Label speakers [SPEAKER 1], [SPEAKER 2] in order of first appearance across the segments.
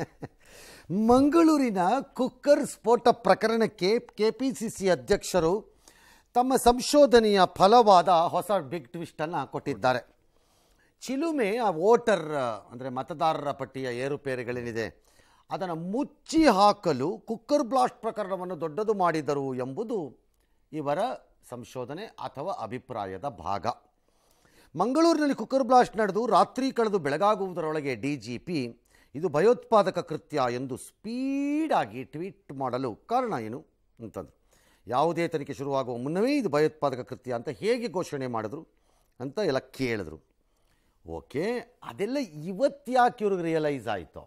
[SPEAKER 1] ಮಂಗಳೂರಿನ ಕುಕ್ಕರ್ ಸ್ಫೋಟ ಪ್ರಕರಣಕ್ಕೆ ಸಿ ಅಧ್ಯಕ್ಷರು ತಮ್ಮ ಸಂಶೋಧನೆಯ ಫಲವಾದ ಹೊಸ ಬಿಗ್ ಟ್ವಿಸ್ಟನ್ನು ಕೊಟ್ಟಿದ್ದಾರೆ ಚಿಲುಮೆ ಆ ವೋಟರ್ ಅಂದರೆ ಮತದಾರರ ಪಟ್ಟಿಯ ಏರುಪೇರುಗಳೇನಿದೆ ಅದನ್ನು ಮುಚ್ಚಿ ಹಾಕಲು ಕುಕ್ಕರ್ ಬ್ಲಾಸ್ಟ್ ಪ್ರಕರಣವನ್ನು ದೊಡ್ಡದು ಮಾಡಿದರು ಎಂಬುದು ಇವರ ಸಂಶೋಧನೆ ಅಥವಾ ಅಭಿಪ್ರಾಯದ ಭಾಗ ಮಂಗಳೂರಿನಲ್ಲಿ ಕುಕ್ಕರ್ ಬ್ಲಾಸ್ಟ್ ನಡೆದು ರಾತ್ರಿ ಕಳೆದು ಬೆಳಗಾಗುವುದರೊಳಗೆ ಡಿ ಜಿ ಪಿ ಇದು ಭಯೋತ್ಪಾದಕ ಕೃತ್ಯ ಎಂದು ಸ್ಪೀಡಾಗಿ ಟ್ವೀಟ್ ಮಾಡಲು ಕಾರಣ ಏನು ಅಂತಂದರು ಯಾವುದೇ ತನಿಖೆ ಶುರುವಾಗುವ ಮುನ್ನವೇ ಇದು ಭಯೋತ್ಪಾದಕ ಕೃತ್ಯ ಅಂತ ಹೇಗೆ ಘೋಷಣೆ ಮಾಡಿದ್ರು ಅಂತ ಎಲ್ಲ ಕೇಳಿದ್ರು ಓಕೆ ಅದೆಲ್ಲ ಇವತ್ತ್ಯಾಕೆ ಇವ್ರಿಗೆ ರಿಯಲೈಸ್ ಆಯಿತು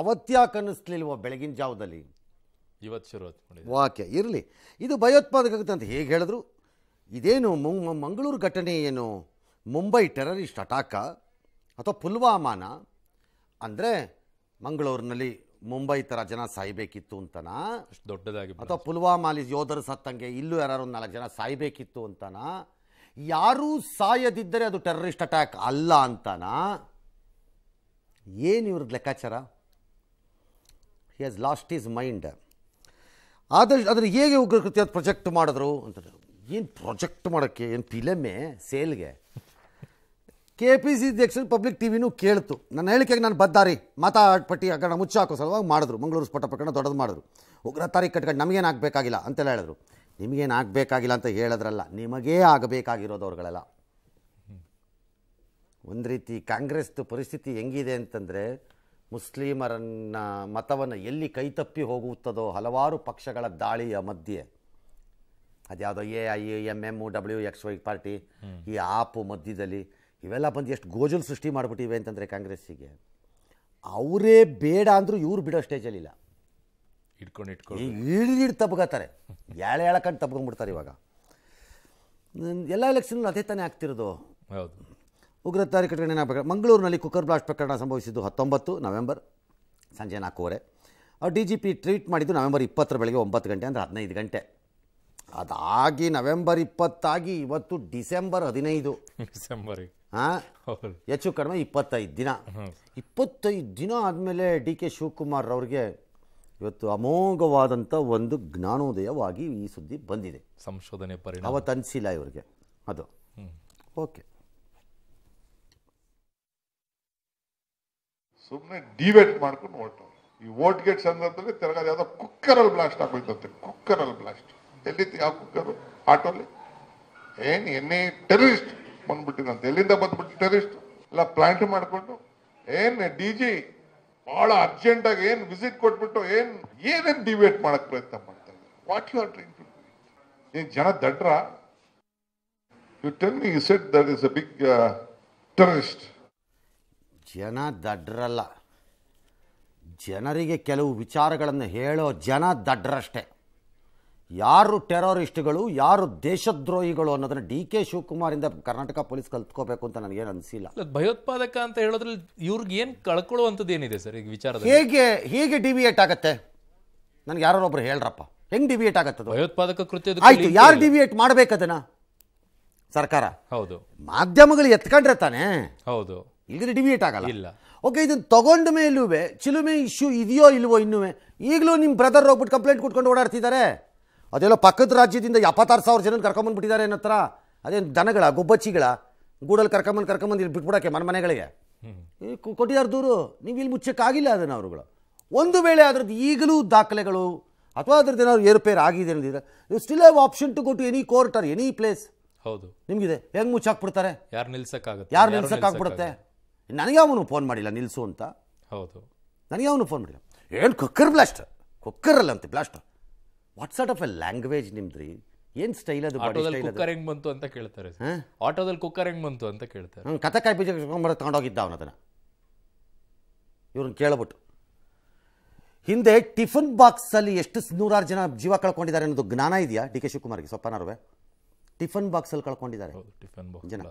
[SPEAKER 1] ಅವತ್ತ್ಯಾಕೆ ಅನ್ನಿಸ್ಲಿಲ್ವ ಬೆಳಗಿನ ಜಾವದಲ್ಲಿ ಇವತ್ತು ಶುರು ಓಕೆ ಇರಲಿ ಇದು ಭಯೋತ್ಪಾದಕ ಅಂತ ಹೇಗೆ ಹೇಳಿದ್ರು ಇದೇನು ಮಂಗಳೂರು ಘಟನೆ ಏನು ಮುಂಬೈ ಟೆರರಿಸ್ಟ್ ಅಟಾಕ ಅಥವಾ ಪುಲ್ವಾಮಾನ ಅಂದರೆ ಮಂಗಳೂರಿನಲ್ಲಿ ಮುಂಬೈ ಥರ ಜನ ಸಾಯ್ಬೇಕಿತ್ತು ಅಂತಾನೆ ಅಷ್ಟು ದೊಡ್ಡದಾಗಿ ಅಥವಾ ಪುಲ್ವಾಮಾಲಿ ಯೋಧರು ಸತ್ತಂಗೆ ಇಲ್ಲೂ ಯಾರು ನಾಲ್ಕು ಜನ ಸಾಯ್ಬೇಕಿತ್ತು ಅಂತಾನೆ ಯಾರೂ ಸಾಯದಿದ್ದರೆ ಅದು ಟೆರರಿಸ್ಟ್ ಅಟ್ಯಾಕ್ ಅಲ್ಲ ಅಂತಾನ ಏನು ಇವ್ರದ್ದು ಲೆಕ್ಕಾಚಾರ he has lost his mind ಆದಷ್ಟು ಅದ್ರ ಹೇಗೆ ಉಗ್ರ ಅದು ಪ್ರೊಜೆಕ್ಟ್ ಮಾಡಿದ್ರು ಅಂತ ಏನು ಪ್ರೊಜೆಕ್ಟ್ ಮಾಡೋಕ್ಕೆ ಏನು ಫಿಲಮೆ ಸೇಲ್ಗೆ ಕೆ ಪಿ ಸಿ ಅಧ್ಯಕ್ಷರು ಪಬ್ಲಿಕ್ ವಿನೂ ಕೇಳ್ತು ನನ್ನ ಹೇಳಿಕೆಗೆ ನಾನು ಬದ್ದಾರಿ ಮಾತಾಡ್ಪಟ್ಟಿ ಹಗರಣ ಹಾಕೋ ಸಲುವಾಗಿ ಮಾಡಿದ್ರು ಮಂಗಳೂರು ಸ್ಫೋಟ ಪ್ರಕರಣ ದೊಡ್ಡದು ಮಾಡಿದ್ರು ಉಗ್ರ ತಾರೀಕು ಕಟ್ಕೊಂಡು ನಮಗೇನು ಆಗಬೇಕಾಗಿಲ್ಲ ಅಂತ ಹೇಳಿದ್ರು ನಿಮಗೇನು ಆಗಬೇಕಾಗಿಲ್ಲ ಅಂತ ಹೇಳಿದ್ರಲ್ಲ ನಿಮಗೇ ಆಗಬೇಕಾಗಿರೋದು ಅವ್ರುಗಳೆಲ್ಲ ಒಂದು ರೀತಿ ಕಾಂಗ್ರೆಸ್ದು ಪರಿಸ್ಥಿತಿ ಹೆಂಗಿದೆ ಅಂತಂದರೆ ಮುಸ್ಲಿಮರನ್ನ ಮತವನ್ನು ಎಲ್ಲಿ ಕೈತಪ್ಪಿ ಹೋಗುತ್ತದೋ ಹಲವಾರು ಪಕ್ಷಗಳ ದಾಳಿಯ ಮಧ್ಯೆ ಅದ್ಯಾವುದೋ A I M M W X Y party ಈ ಆಪು ಮಧ್ಯದಲ್ಲಿ ಇವೆಲ್ಲ ಬಂದು ಎಷ್ಟು ಗೋಜಲು ಸೃಷ್ಟಿ ಮಾಡಿಬಿಟ್ಟಿವೆ ಅಂತಂದರೆ ಕಾಂಗ್ರೆಸ್ಸಿಗೆ ಅವರೇ ಬೇಡ ಅಂದರೂ ಇವ್ರು ಬಿಡೋ ಸ್ಟೇಜಲ್ಲಿಲ್ಲ ಇಟ್ಕೊಂಡು ಇಟ್ಕೊಂಡು ಇಳಿದು ತಪ್ಕೋತಾರೆ ಎಳೆ ಎಳಕಂಡು ತಪ್ಕೊಂಡ್ಬಿಡ್ತಾರೆ ಇವಾಗ ಎಲ್ಲ ಎಲೆಕ್ಷನ್ ಅದೇ ತಾನೇ ಆಗ್ತಿರೋದು ಹೌದು ಉಗ್ರ ತಾರೀಕುಗಳೇನ ಮಂಗಳೂರಿನಲ್ಲಿ ಕುಕ್ಕರ್ ಬ್ಲಾಸ್ಟ್ ಪ್ರಕರಣ ಸಂಭವಿಸಿದ್ದು ಹತ್ತೊಂಬತ್ತು ನವೆಂಬರ್ ಸಂಜೆ ನಾಲ್ಕೂವರೆ ಡಿ ಜಿ ಪಿ ಟ್ರೀಟ್ ಮಾಡಿದ್ದು ನವೆಂಬರ್ ಇಪ್ಪತ್ತರ ಬೆಳಗ್ಗೆ ಒಂಬತ್ತು ಗಂಟೆ ಅಂದರೆ ಹದಿನೈದು ಗಂಟೆ ಅದಾಗಿ ನವೆಂಬರ್ ಇಪ್ಪತ್ತಾಗಿ ಇವತ್ತು ಡಿಸೆಂಬರ್ ಹದಿನೈದು ಡಿಸೆಂಬರ್ ಹೆಚ್ಚು ಕಡಿಮೆ ಇಪ್ಪತ್ತೈದು ದಿನ ಇಪ್ಪತ್ತೈದು ದಿನ ಆದಮೇಲೆ ಡಿ ಕೆ ಶಿವಕುಮಾರ್ ಅವ್ರಿಗೆ ಇವತ್ತು ಅಮೋಘವಾದಂಥ ಒಂದು ಜ್ಞಾನೋದಯವಾಗಿ ಈ ಸುದ್ದಿ ಬಂದಿದೆ
[SPEAKER 2] ಸಂಶೋಧನೆ ಪರಿಣಾಮ ಅವತ್ತು
[SPEAKER 1] ಅನಿಸಿಲ್ಲ ಇವರಿಗೆ ಅದು ಓಕೆ
[SPEAKER 3] ಸುಮ್ಮನೆ ಡಿವೇಟ್ ಮಾಡ್ಕೊಂಡು ಓಟ್ ಈ ಓಟ್ ಗೇಟ್ ಸಂದರ್ಭದಲ್ಲಿ ತಿರ್ಗಾದ ಯಾವುದೋ ಕುಕ್ಕರಲ್ಲಿ ಬ್ಲಾಸ್ಟ್ ಆಗೋಯ್ತಂತೆ ಕುಕ್ಕರಲ್ಲಿ ಬ್ಲಾಸ್ಟ್ ಎಲ್ಲಿತ್ತು ಯಾವ ಕುಕ್ಕರು ಆಟೋಲಿ ಏನು ಎನ್ನೇ ಟೆರರಿಸ್ಟ್ ಅಂತ ಎಲ್ಲಿಂದ ಬಂದ್ಬಿಟ್ಟು ಟೆರಿಸ್ಟ್ ಎಲ್ಲ ಪ್ಲಾಂಟ್ ಮಾಡಿಕೊಂಡು ಏನ್ ಡಿ ಜಿ ಬಹಳ ಅರ್ಜೆಂಟ್ ಆಗಿ ಏನ್ ವಿಸಿಟ್ ಕೊಟ್ಬಿಟ್ಟು ಏನ್ ಏನೇನ್ ಡಿಬೇಟ್ ಮಾಡಕ್ ಪ್ರಯತ್ನ ಮಾಡ್ತಾ what you are trying to ಏನ್ ಜನ ದಡ್ರ you tell me set that is a big terrorist
[SPEAKER 1] ಜನ ದಡ್ರಲ್ಲ ಜನರಿಗೆ ಕೆಲವು ವಿಚಾರಗಳನ್ನು ಹೇಳೋ ಜನ ದಡ್ರಷ್ಟೇ ಯಾರು ಟೆರರಿಸ್ಟ್ಗಳು ಯಾರು ದೇಶದ್ರೋಹಿಗಳು ಅನ್ನೋದನ್ನ ಡಿ ಕೆ ಶಿವಕುಮಾರಿಂದ ಕರ್ನಾಟಕ ಪೊಲೀಸ್ ಕಲ್ತ್ಕೋಬೇಕು ಅಂತ ನನಗೇನು ಅನಿಸಿಲ್ಲ
[SPEAKER 2] ಭಯೋತ್ಪಾದಕ ಅಂತ ಹೇಳೋದ್ರಲ್ಲಿ ಇವ್ರಿಗೆ ಏನು ಕಳ್ಕೊಳ್ಳುವಂಥದ್ದು ಏನಿದೆ ಸರ್ ಈಗ ವಿಚಾರ ಹೇಗೆ
[SPEAKER 1] ಹೇಗೆ ಡಿವಿಯೇಟ್ ಆಗತ್ತೆ ನನಗೆ ಒಬ್ರು ಹೇಳ್ರಪ್ಪ ಹೆಂಗ್ ಡಿವಿಯೇಟ್ ಆಗತ್ತೆ ಭಯೋತ್ಪಾದಕ ಕೃತ್ಯ ಆಯ್ತು ಯಾರು ಡಿವಿಯೇಟ್ ಮಾಡ್ಬೇಕದನ್ನ ಸರ್ಕಾರ ಹೌದು ಮಾಧ್ಯಮಗಳು ಎತ್ಕೊಂಡ್ರೆ ತಾನೇ ಹೌದು ಇಲ್ಲಿ ಡಿವಿಯೇಟ್ ಆಗಲ್ಲ ಇಲ್ಲ ಓಕೆ ಇದನ್ನು ತಗೊಂಡ ಮೇಲೂ ಚಿಲುಮೆ ಇಶ್ಯೂ ಇದೆಯೋ ಇಲ್ವೋ ಇನ್ನೂ ಈಗಲೂ ನಿಮ್ಮ ಬ್ರದರ್ ಹೋಗ್ಬಿಟ್ಟು ಕಂಪ್ಲೇಂಟ್ ಕೊಟ್ಕೊಂಡು ಓಡಾಡ್ತಿದ್ದಾರೆ ಅದೆಲ್ಲ ಪಕ್ಕದ ರಾಜ್ಯದಿಂದ ಎಪ್ಪತ್ತಾರು ಸಾವಿರ ಜನ ಕರ್ಕೊಂಬಂದ್ಬಿಟ್ಟಿದ್ದಾರೆ ಬಿಟ್ಟಿದ್ದಾರೆ ಹತ್ರ ಅದೇನು ದನಗಳ ಗುಬ್ಬಚ್ಚಿಗಳ ಗೂಡಲ್ಲಿ ಕರ್ಕೊಂಬಂದು ಕರ್ಕೊಂಬಂದು ಇಲ್ಲಿ ಬಿಟ್ಬಿಡೋಕ್ಕೆ ಮನೆ ಮನೆಗಳಿಗೆ ಕೊಟ್ಟಿದ್ದಾರೆ ದೂರು ನೀವು ಇಲ್ಲಿ ಮುಚ್ಚಕ್ಕಾಗಿಲ್ಲ ಅದನ್ನು ಅವರುಗಳು ಒಂದು ವೇಳೆ ಅದ್ರದ್ದು ಈಗಲೂ ದಾಖಲೆಗಳು ಅಥವಾ ಅದ್ರದ್ದು ಏನಾದ್ರು ಏರ್ಪೇರ್ ಆಗಿದೆ ಅಂದಿದ್ರೆ you still have option to go to any court or any place ಹೌದು ನಿಮಗಿದೆ ಹೆಂಗೆ ಮುಚ್ಚಾಕ್ಬಿಡ್ತಾರೆ ಯಾರು ನಿಲ್ಸಕ್ಕಾಗುತ್ತೆ ಯಾರು ನಿಲ್ಸಕ್ಕಾಗ್ಬಿಡುತ್ತೆ ನನಗೆ ಅವನು ಫೋನ್ ಮಾಡಿಲ್ಲ ನಿಲ್ಲಿಸು ಅಂತ ಹೌದು ನನಗೆ ಅವನು ಫೋನ್ ಮಾಡಿಲ್ಲ ಏನು ಕುಕ್ಕರ್ ಬ್ಲಾಸ್ಟ್ ಕುಕ್ಕರಲ್ಲಂತೆ blast what sort of a language ನಿಮ್ದ್ರಿ ಏನ್ ಸ್ಟೈಲ್ ಅದು ಕುಕ್ಕರ್ ಹೆಂಗ್ ಬಂತು
[SPEAKER 2] ಅಂತ ಕೇಳ್ತಾರೆ ಆಟೋದಲ್ಲಿ ಕುಕ್ಕರ್ ಹೆಂಗ್ ಬಂತು ಅಂತ
[SPEAKER 1] ಕೇಳ್ತಾರೆ ಕಥೆ ಕಥಕಾಯಿ ಬೀಜ ಕರ್ಕೊಂಬರ ತಗೊಂಡೋಗಿದ್ದ ಅವನ ಇವ್ರನ್ನ ಕೇಳ್ಬಿಟ್ಟು ಹಿಂದೆ ಟಿಫನ್ ಅಲ್ಲಿ ಎಷ್ಟು ನೂರಾರು ಜನ ಜೀವ ಕಳ್ಕೊಂಡಿದ್ದಾರೆ ಅನ್ನೋದು ಜ್ಞಾನ ಇದೆಯಾ ಡಿ ಕೆ ಶಿವಕುಮಾರ್ಗೆ ಸೊಪ್ಪನರ್ವೆ ಟಿಫನ್ ಅಲ್ಲಿ ಕಳ್ಕೊಂಡಿದ್ದಾರೆ ಟಿಫನ್ ಬಾಕ್ಸ್ ಜನ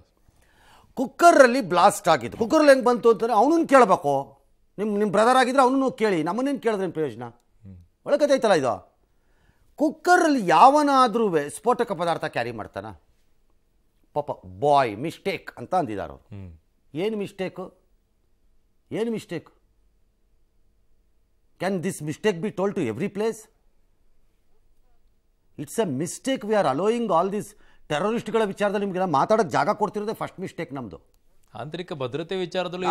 [SPEAKER 1] ಕುಕ್ಕರಲ್ಲಿ ಬ್ಲಾಸ್ಟ್ ಆಗಿದ್ದು ಕುಕ್ಕರಲ್ಲಿ ಹೆಂಗ್ ಬಂತು ಅಂತಂದ್ರೆ ಅವನನ್ನು ಕೇಳಬೇಕು ನಿಮ್ ನಿಮ್ ಬ್ರದರ್ ಆಗಿದ್ರೆ ಅವನನ್ನು ಕೇಳಿ ನಮ್ಮನ್ನೇನು ಕೇಳಿದ್ರೆ ಪ್ರಯೋಜನ ಒಳಗದೈತಲ್ಲ ಇದು ಕುಕ್ಕರಲ್ಲಿ ಯಾವನಾದರೂ ಸ್ಫೋಟಕ ಪದಾರ್ಥ ಕ್ಯಾರಿ ಮಾಡ್ತಾನ ಪಾಪ ಬಾಯ್ ಮಿಸ್ಟೇಕ್ ಅಂತ ಅಂದಿದ್ದಾರೆ ಅವರು ಏನು ಮಿಸ್ಟೇಕು ಏನು mistake can this mistake be told to every place it's a mistake we are allowing all this ಟೆರರಿಸ್ಟ್ಗಳ ವಿಚಾರದಲ್ಲಿ ನಿಮಗೆ ಮಾತಾಡೋದು ಜಾಗ ಕೊಡ್ತಿರೋದೇ ಫಸ್ಟ್ ಮಿಸ್ಟೇಕ್ ನಮ್ಮದು
[SPEAKER 2] ಆಂತರಿಕ ಭದ್ರತೆ ವಿಚಾರದಲ್ಲಿ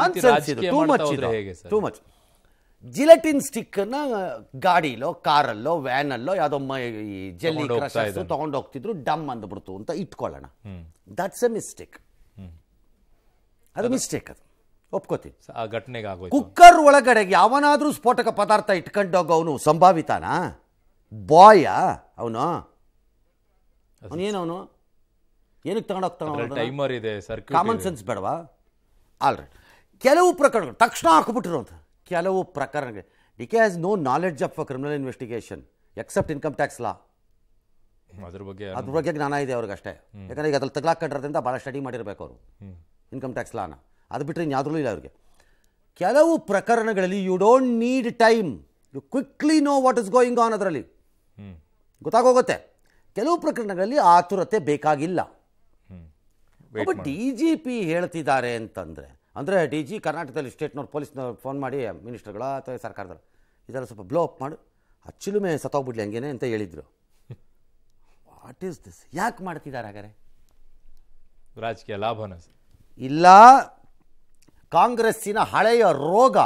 [SPEAKER 1] ಜಿಲೆಟಿನ್ ಸ್ಟಿಕ್ನ ಗಾಡಿಲೋ ಕಾರಲ್ಲೋ ವ್ಯಾನಲ್ಲೋ ಯಾವುದೋ ಈ ಜೆಲ್ಲಿ ಕ್ರಷರ್ಸ್ ಹೋಗ್ತಿದ್ರು ಡಮ್ ಅಂದ್ಬಿಡ್ತು ಅಂತ ಇಟ್ಕೊಳ್ಳೋಣ ದಟ್ಸ್ ಎ ಮಿಸ್ಟೇಕ್ ಅದು ಮಿಸ್ಟೇಕ್ ಅದು ಒಪ್ಕೋತೀನಿ ಆ ಘಟನೆಗೆ ಕುಕ್ಕರ್ ಒಳಗಡೆ ಯಾವನಾದರೂ ಸ್ಫೋಟಕ ಪದಾರ್ಥ ಇಟ್ಕೊಂಡೋಗ ಅವನು ಸಂಭಾವಿತಾನಾ ಬಾಯ ಅವನು ಅವನೇನವನು ಏನಕ್ಕೆ ತಗೊಂಡೋಗ್ತಾನ ಟೈಮರ್
[SPEAKER 2] ಇದೆ ಸರ್ ಕಾಮನ್ ಸೆನ್ಸ್
[SPEAKER 1] ಬೇಡವಾ ಆಲ್ರೈಟ್ ಕೆಲವು ಪ್ರಕರಣಗಳು ತಕ್ಷಣ ಹಾಕ್ಬಿಟ್ಟಿರೋದು ಕೆಲವು ಪ್ರಕರಣಗಳು D K has no knowledge of criminal investigation except income tax law
[SPEAKER 2] ಅದ್ರ ಬಗ್ಗೆ ಅದ್ರ ಬಗ್ಗೆ
[SPEAKER 1] ಜ್ಞಾನ ಇದೆ ಅವ್ರಿಗೆ ಅಷ್ಟೇ ಯಾಕಂದರೆ ಈಗ ಅದ್ರಲ್ಲಿ ಕಟ್ಟಿರೋದ್ರಿಂದ ಭಾಳ ಸ್ಟಡಿ ಮಾಡಿರಬೇಕು ಅವರು ಇನ್ಕಮ್ ಟ್ಯಾಕ್ಸ್ ಲಾನ ಅದು ಬಿಟ್ಟರೆ ಇನ್ಯಾದ್ರೂ ಇಲ್ಲ ಅವ್ರಿಗೆ ಕೆಲವು ಪ್ರಕರಣಗಳಲ್ಲಿ you don't need time you quickly know what is going on ಅದರಲ್ಲಿ ಗೊತ್ತಾಗೋಗುತ್ತೆ ಕೆಲವು ಪ್ರಕರಣಗಳಲ್ಲಿ ಆತುರತೆ ಬೇಕಾಗಿಲ್ಲ ಒಬ್ಬ ಡಿ ಜಿ ಪಿ ಹೇಳ್ತಿದ್ದಾರೆ ಅಂತಂದರೆ ಅಂದರೆ ಡಿ ಜಿ ಕರ್ನಾಟಕದಲ್ಲಿ ಸ್ಟೇಟ್ನವ್ರು ಪೊಲೀಸ್ನವ್ರು ಫೋನ್ ಮಾಡಿ ಮಿನಿಸ್ಟರ್ಗಳ ಅಥವಾ ಸರ್ಕಾರದವ್ರು ಇದೆಲ್ಲ ಸ್ವಲ್ಪ ಬ್ಲೋ ಅಪ್ ಮಾಡು ಅಚ್ಚಿಲುಮೆ ಸತ್ತೋಗ್ಬಿಡ್ಲಿ ಹಂಗೇನೆ ಅಂತ ಹೇಳಿದರು ವಾಟ್ ಈಸ್ ದಿಸ್ ಯಾಕೆ ಮಾಡ್ತಿದ್ದಾರೆ ಹಾಗಾರೆ ರಾಜಕೀಯ ಲಾಭನ ಇಲ್ಲ ಕಾಂಗ್ರೆಸ್ಸಿನ ಹಳೆಯ ರೋಗ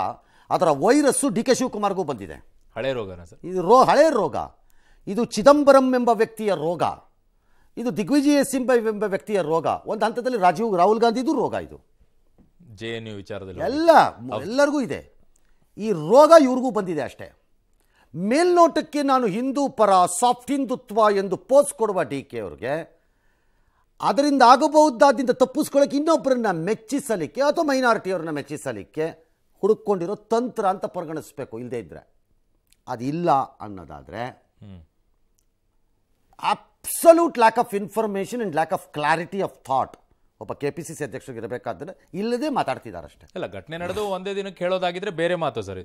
[SPEAKER 1] ಅದರ ವೈರಸ್ಸು ಡಿ ಕೆ ಶಿವಕುಮಾರ್ಗೂ ಬಂದಿದೆ ಹಳೆ ರೋಗನ ಸರ್ ಇದು ರೋ ಹಳೆ ರೋಗ ಇದು ಚಿದಂಬರಂ ಎಂಬ ವ್ಯಕ್ತಿಯ ರೋಗ ಇದು ದಿಗ್ವಿಜಯ ಸಿಂಬ ಎಂಬ ವ್ಯಕ್ತಿಯ ರೋಗ ಒಂದು ಹಂತದಲ್ಲಿ ರಾಜೀವ್ ರಾಹುಲ್ ಗಾಂಧಿದು ರೋಗ ಇದು ಜೆ ಎನ್ ಯು ವಿಚಾರದಲ್ಲಿ ಎಲ್ಲ ಎಲ್ಲರಿಗೂ ಇದೆ ಈ ರೋಗ ಇವ್ರಿಗೂ ಬಂದಿದೆ ಅಷ್ಟೇ ಮೇಲ್ನೋಟಕ್ಕೆ ನಾನು ಹಿಂದೂ ಪರ ಸಾಫ್ಟ್ ಹಿಂದುತ್ವ ಎಂದು ಪೋಸ್ ಕೊಡುವ ಡಿ ಕೆ ಅವ್ರಿಗೆ ಅದರಿಂದ ಆಗಬಹುದಾದಿಂದ ತಪ್ಪಿಸ್ಕೊಳ್ಳೋಕೆ ಇನ್ನೊಬ್ಬರನ್ನ ಮೆಚ್ಚಿಸಲಿಕ್ಕೆ ಅಥವಾ ಮೈನಾರಿಟಿಯವ್ರನ್ನ ಮೆಚ್ಚಿಸಲಿಕ್ಕೆ ಹುಡುಕೊಂಡಿರೋ ತಂತ್ರ ಅಂತ ಪರಿಗಣಿಸ್ಬೇಕು ಇಲ್ಲದೇ ಇದ್ರೆ ಅದಿಲ್ಲ ಅನ್ನೋದಾದರೆ absolute lack of information and lack of clarity of thought ಒಬ್ಬ ಕೆ ಪಿ ಸಿ ಸಿ ಅಧ್ಯಕ್ಷರಿಗೆ ಇರಬೇಕಾದ್ರೆ ಇಲ್ಲದೆ ಮಾತಾಡ್ತಿದ್ದಾರೆ ಅಷ್ಟೇ ಅಲ್ಲ
[SPEAKER 2] ಘಟನೆ ನಡೆದು ಒಂದೇ ದಿನಕ್ಕೆ ಕೇಳೋದಾಗಿದ್ರೆ ಬೇರೆ ಮಾತು ಸರ್